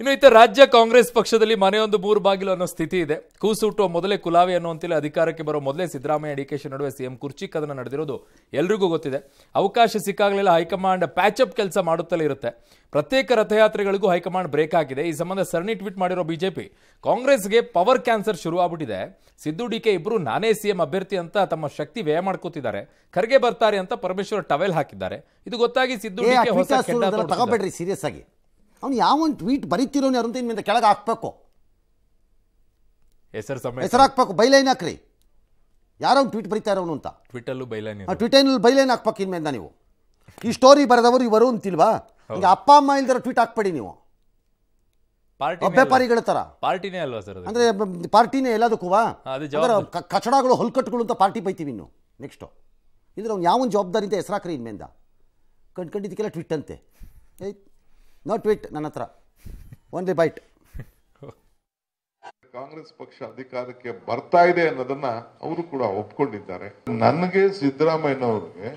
[SPEAKER 2] ಇನ್ನು ಇತ್ತ ರಾಜ್ಯ ಕಾಂಗ್ರೆಸ್ ಪಕ್ಷದಲ್ಲಿ ಮನೆಯೊಂದು ಮೂರು ಬಾಗಿಲು ಅನ್ನೋ ಸ್ಥಿತಿ ಇದೆ ಕೂಸು ಹುಟ್ಟುವ ಮೊದಲೇ ಕುಲಾವೆ ಅನ್ನುವಂತಿಲ್ಲ ಅಧಿಕಾರಕ್ಕೆ ಬರೋ ಮೊದಲೇ ಸಿದ್ದರಾಮಯ್ಯ ಡಿ ನಡುವೆ ಸಿಎಂ ಕುರ್ಚಿ ಕದನ ನಡೆದಿರೋದು ಎಲ್ರಿಗೂ ಗೊತ್ತಿದೆ ಅವಕಾಶ ಸಿಕ್ಕಾಗಲಿಲ್ಲ ಹೈಕಮಾಂಡ್ ಪ್ಯಾಚಪ್ ಕೆಲಸ ಮಾಡುತ್ತಲೇ ಇರುತ್ತೆ ಪ್ರತ್ಯೇಕ ರಥಯಾತ್ರೆಗಳಿಗೂ ಹೈಕಮಾಂಡ್ ಬ್ರೇಕ್ ಆಗಿದೆ ಈ ಸಂಬಂಧ ಸರಣಿ ಟ್ವೀಟ್ ಮಾಡಿರೋ ಬಿಜೆಪಿ ಕಾಂಗ್ರೆಸ್ಗೆ ಪವರ್ ಕ್ಯಾನ್ಸರ್ ಶುರು ಆಗ್ಬಿಟ್ಟಿದೆ ಸಿದ್ದು ಡಿಕೆ ಕೆ ಇಬ್ಬರು ನಾನೇ ಸಿಎಂ ಅಭ್ಯರ್ಥಿ ಅಂತ ತಮ್ಮ ಶಕ್ತಿ ವ್ಯಯ ಮಾಡ್ಕೋತಿದ್ದಾರೆ ಖರ್ಗೆ ಬರ್ತಾರೆ ಅಂತ ಪರಮೇಶ್ವರ್ ಟವೆಲ್ ಹಾಕಿದ್ದಾರೆ ಇದು ಗೊತ್ತಾಗಿ ಸಿದ್ದು ಡಿ ಕೆ ಹೊಸ
[SPEAKER 1] ಸೀರಿಯಸ್ ಆಗಿ ಅವನು ಒಂದು ಟ್ವೀಟ್ ಬರೀತಿರೋನು ಯಾರು ಅಂತ ಇನ್ಮೇಲೆ ಕೆಳಗೆ ಹಾಕ್ಬೇಕು
[SPEAKER 2] ಹೆಸರು ಸಮಯ ಹೆಸರು
[SPEAKER 1] ಹಾಕ್ಬೇಕು ಬೈಲೈನ್ ಹಾಕ್ರಿ ಯಾರೋ ಟ್ವೀಟ್ ಬರೀತಾ ಇರೋನು ಅಂತ
[SPEAKER 2] ಟ್ವಿಟಲ್ಲೂ ಬೈಲೈನ್
[SPEAKER 1] ಟ್ವಿಟರ್ನಲ್ಲಿ ಬೈಲೈನ್ ಹಾಕ್ಬೇಕು ಇನ್ಮೇಲೆ ನೀವು ಈ ಸ್ಟೋರಿ ಬರೆದವರು ಇವರು ಅಂತಿಲ್ವಾ ಈಗ ಅಪ್ಪ ಅಮ್ಮ ಇಲ್ದರ ಟ್ವೀಟ್ ಹಾಕ್ಬೇಡಿ ನೀವು
[SPEAKER 2] ವ್ಯಾಪಾರಿಗಳ ತರ ಪಾರ್ಟಿನೇ ಅಲ್ವಾ ಸರ್ ಅಂದ್ರೆ
[SPEAKER 1] ಪಾರ್ಟಿನೇ ಎಲ್ಲದಕ್ಕೂ ಕಚಡಗಳು ಹೊಲ್ಕಟ್ಟುಗಳು ಅಂತ ಪಾರ್ಟಿ ಬೈತೀವಿ ಇನ್ನು ನೆಕ್ಸ್ಟು ಇದ್ರೆ ಅವ್ನು ಯಾವೊಂದು ಜವಾಬ್ದಾರಿಯಿಂದ ಹೆಸರಾಕ್ರಿ ಇನ್ಮಿಂದ ಕಂಡ್ಕಂಡು ಇದಕ್ಕೆಲ್ಲ ಟ್ವಿಟ್ ಅಂತೆ ನೋ ಟ್ವೀಟ್ ನನ್ನ ಹತ್ರ ಓನ್ಲಿ ಬೈಟ್
[SPEAKER 3] ಕಾಂಗ್ರೆಸ್ ಪಕ್ಷ ಅಧಿಕಾರಕ್ಕೆ ಬರ್ತಾ ಇದೆ ಅನ್ನೋದನ್ನ ಅವರು ಕೂಡ ಒಪ್ಕೊಂಡಿದ್ದಾರೆ ನನಗೆ ಸಿದ್ದರಾಮಯ್ಯನವ್ರಿಗೆ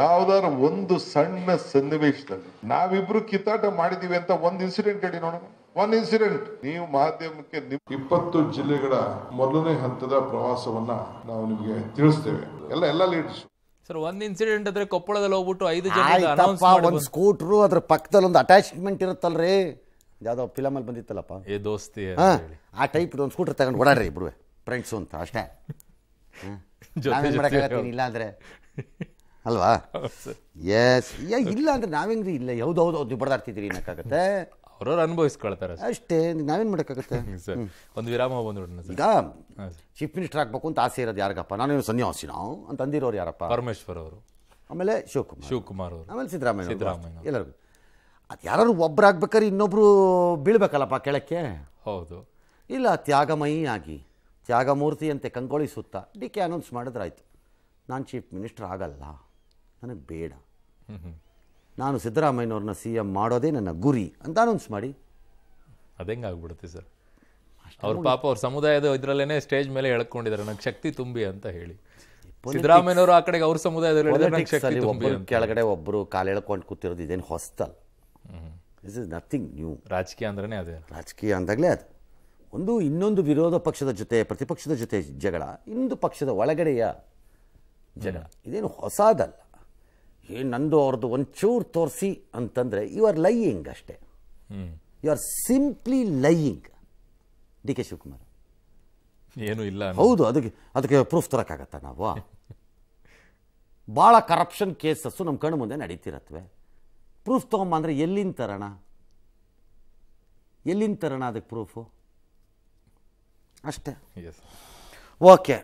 [SPEAKER 3] ಯಾವ್ದಾರು ಒಂದು ಸಣ್ಣ ಸನ್ನಿವೇಶದಲ್ಲಿ ನಾವಿಬ್ರು ಕಿತ್ತಾಟ ಮಾಡಿದೀವಿ ಅಂತ ಒಂದು ಇನ್ಸಿಡೆಂಟ್ ಹೇಳಿ ನೋಡೋಣ ಒನ್ ಇನ್ಸಿಡೆಂಟ್ ನೀವು ಮಾಧ್ಯಮಕ್ಕೆ ಇಪ್ಪತ್ತು ಜಿಲ್ಲೆಗಳ ಮೊದಲನೇ ಹಂತದ ಪ್ರವಾಸವನ್ನ ನಾವು ನಿಮಗೆ ತಿಳಿಸ್ತೇವೆ ಎಲ್ಲ ಎಲ್ಲ ಲೀಡರ್ಸ್ ಸರ್ ಒಂದ್ ಇನ್ಸಿಡೆಂಟ್
[SPEAKER 2] ಅಂದ್ರೆ ಕೊಪ್ಪಳದಲ್ಲಿ ಹೋಗ್ಬಿಟ್ಟು ಐದು ಜನ ಒಂದು
[SPEAKER 1] ಸ್ಕೂಟ್ರು ಅದ್ರ ಪಕ್ಕದಲ್ಲಿ ಒಂದು ಅಟ್ಯಾಚ್ಮೆಂಟ್ ಇರುತ್ತಲ್ರಿ ಯಾವ್ದೋ ಫಿಲಮಲ್ಲಿ ಬಂದಿತ್ತಲ್ಲಪ್ಪ ಏ ದೋಸ್ತಿ ಆ ಟೈಪ್ ಒಂದು ಸ್ಕೂಟರ್ ತಗೊಂಡು ಓಡಾಡ್ರಿ ಇಬ್ರು ಫ್ರೆಂಡ್ಸ್ ಅಂತ ಅಷ್ಟೇ ಇಲ್ಲ ಅಂದ್ರೆ ಅಲ್ವಾ ಎಸ್ ಇಲ್ಲ ಅಂದ್ರೆ ನಾವೇನ್ರಿ ಇಲ್ಲ ಯಾವ್ದು ಹೌದು ನೀವು ಏನಕ್ಕಾಗತ್ತೆ ಅವ್ರವ್ರು ಅನುಭವಿಸ್ಕೊಳ್ತಾರೆ ಅಷ್ಟೇ ನಾವೇನು ಮಾಡೋಕ್ಕಾಗುತ್ತೆ ಒಂದು ವಿರಾಮ ಬಂದ್ಬಿಡೋಣ ಈಗ ಚೀಫ್ ಮಿನಿಸ್ಟರ್ ಆಗಬೇಕು ಅಂತ ಆಸೆ ಇರೋದು ಯಾರಿಗಪ್ಪ ನಾನೇನು ಸನ್ಯಾಸಿ ನಾವು ಅಂತ ಅಂದಿರೋರು ಯಾರಪ್ಪ ಪರಮೇಶ್ವರ್ ಅವರು ಆಮೇಲೆ ಶಿವಕುಮಾರ್ ಶಿವಕುಮಾರ್ ಅವರು ಆಮೇಲೆ ಸಿದ್ದರಾಮಯ್ಯ ಸಿದ್ದರಾಮಯ್ಯ ಎಲ್ಲರಿಗೂ ಅದು ಯಾರು ಒಬ್ಬರಾಗ್ಬೇಕಾದ್ರೆ ಇನ್ನೊಬ್ಬರು ಬೀಳ್ಬೇಕಲ್ಲಪ್ಪ ಕೆಳಕ್ಕೆ ಹೌದು ಇಲ್ಲ ತ್ಯಾಗಮಯಿ ಆಗಿ ತ್ಯಾಗಮೂರ್ತಿಯಂತೆ ಸುತ್ತ ಡಿ ಕೆ ಅನೌನ್ಸ್ ಮಾಡಿದ್ರಾಯ್ತು ನಾನು ಚೀಫ್ ಮಿನಿಸ್ಟರ್ ಆಗಲ್ಲ ನನಗೆ ಬೇಡ ನಾನು ಸಿದ್ದರಾಮಯ್ಯನವ್ರನ್ನ ಸಿ ಎಂ ಮಾಡೋದೇ ನನ್ನ ಗುರಿ ಅಂತ ಅನೌನ್ಸ್ ಮಾಡಿ ಅದು ಆಗ್ಬಿಡುತ್ತೆ ಸರ್
[SPEAKER 2] ಅವ್ರ ಪಾಪ ಅವ್ರ ಸಮುದಾಯದ ಇದರಲ್ಲೇ ಸ್ಟೇಜ್ ಮೇಲೆ ಎಳ್ಕೊಂಡಿದ್ದಾರೆ ನಂಗೆ ಶಕ್ತಿ ತುಂಬಿ ಅಂತ ಹೇಳಿ ಸಿದ್ದರಾಮಯ್ಯನವರು ಆ ಕಡೆಗೆ ಅವ್ರ ಸಮುದಾಯದಲ್ಲಿ ಒಬ್ಬರು
[SPEAKER 1] ಕೆಳಗಡೆ ಒಬ್ಬರು ಕಾಲು ಎಳ್ಕೊಂಡು ಕೂತಿರೋದು ಇದೇನು ಹೊಸ್ತಲ್ ದಿಸ್ ಇಸ್ ನಥಿಂಗ್ ನ್ಯೂ ರಾಜಕೀಯ ಅಂದ್ರೆ ಅದೇ ರಾಜಕೀಯ ಅಂದಾಗಲೇ ಅದು ಒಂದು ಇನ್ನೊಂದು ವಿರೋಧ ಪಕ್ಷದ ಜೊತೆ ಪ್ರತಿಪಕ್ಷದ ಜೊತೆ ಜಗಳ ಇನ್ನೊಂದು ಪಕ್ಷದ ಒಳಗಡೆಯ ಜಗಳ ಇದೇನು ಹೊಸದಲ್ಲ ಏ ನಂದು ಅವ್ರದ್ದು ಒಂಚೂರು ತೋರಿಸಿ ಅಂತಂದರೆ ಯು ಆರ್ ಲೈಯಿಂಗ್ ಅಷ್ಟೇ you are simply lying D K Shivakumar ಏನು ಇಲ್ಲ ಹೌದು ಅದಕ್ಕೆ ಅದಕ್ಕೆ ಪ್ರೂಫ್ ತರೋಕ್ಕಾಗತ್ತ ನಾವು ಭಾಳ ಕರಪ್ಷನ್ ಕೇಸಸ್ಸು ನಮ್ಮ ಕಣ್ಣು ಮುಂದೆ ನಡೀತಿರತ್ವೆ ಪ್ರೂಫ್ ತೊಗೊಂಬ ಅಂದರೆ ಎಲ್ಲಿಂದ ತರೋಣ ಎಲ್ಲಿಂದ ತರೋಣ ಅದಕ್ಕೆ ಪ್ರೂಫು ಅಷ್ಟೇ ಓಕೆ